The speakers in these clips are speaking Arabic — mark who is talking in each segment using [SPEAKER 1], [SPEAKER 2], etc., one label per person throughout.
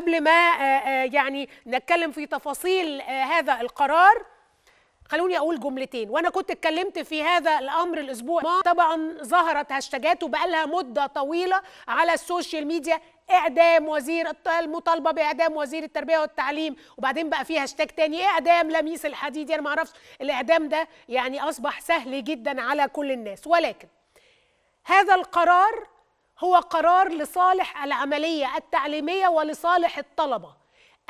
[SPEAKER 1] قبل ما آه، آه، يعني نتكلم في تفاصيل آه، هذا القرار خلوني اقول جملتين وانا كنت اتكلمت في هذا الامر الاسبوع ما طبعا ظهرت هاشتاجات وبقالها مده طويله على السوشيال ميديا اعدام وزير المطالبه باعدام وزير التربيه والتعليم وبعدين بقى في هاشتاج تاني اعدام لميس الحديدي يعني انا ما اعرفش الاعدام ده يعني اصبح سهل جدا على كل الناس ولكن هذا القرار هو قرار لصالح العملية التعليمية ولصالح الطلبة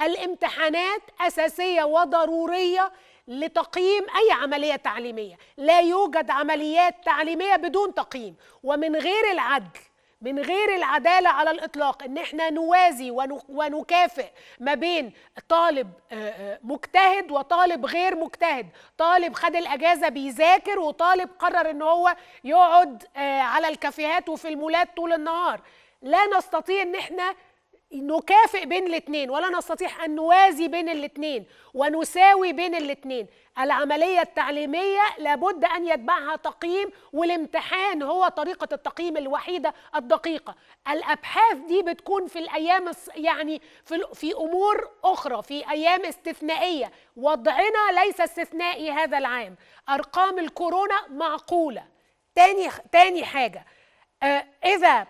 [SPEAKER 1] الامتحانات أساسية وضرورية لتقييم أي عملية تعليمية لا يوجد عمليات تعليمية بدون تقييم ومن غير العدل من غير العدالة على الإطلاق إن إحنا نوازي ونكافئ ما بين طالب آه، آه، مجتهد وطالب غير مجتهد طالب خد الأجازة بيذاكر وطالب قرر إن هو يقعد آه، على الكافيهات وفي المولات طول النهار لا نستطيع إن إحنا نكافئ بين الاثنين ولا نستطيع أن نوازي بين الاثنين ونساوي بين الاثنين العملية التعليمية لابد أن يتبعها تقييم والامتحان هو طريقة التقييم الوحيدة الدقيقة الأبحاث دي بتكون في الأيام يعني في, في أمور أخرى في أيام استثنائية وضعنا ليس استثنائي هذا العام أرقام الكورونا معقولة تاني, تاني حاجة آه إذا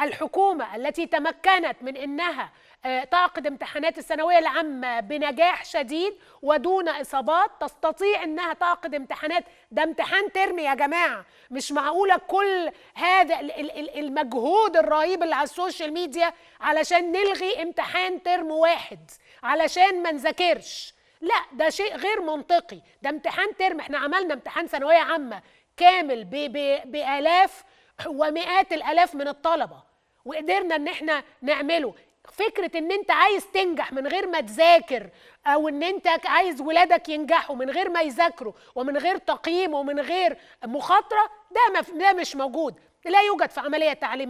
[SPEAKER 1] الحكومة التي تمكنت من أنها آه، تعقد امتحانات الثانوية العامة بنجاح شديد ودون إصابات تستطيع أنها تعقد امتحانات ده امتحان ترمي يا جماعة مش معقولة كل هذا المجهود الرهيب اللي على السوشيال ميديا علشان نلغي امتحان ترم واحد علشان ما نذاكرش لا ده شيء غير منطقي ده امتحان ترم احنا عملنا امتحان ثانوية عامة كامل بآلاف ومئات الالاف من الطلبه وقدرنا ان احنا نعمله فكره ان انت عايز تنجح من غير ما تذاكر او ان انت عايز ولادك ينجحوا من غير ما يذاكروا ومن غير تقييم ومن غير مخاطره ده ده مش موجود لا يوجد في عمليه تعليميه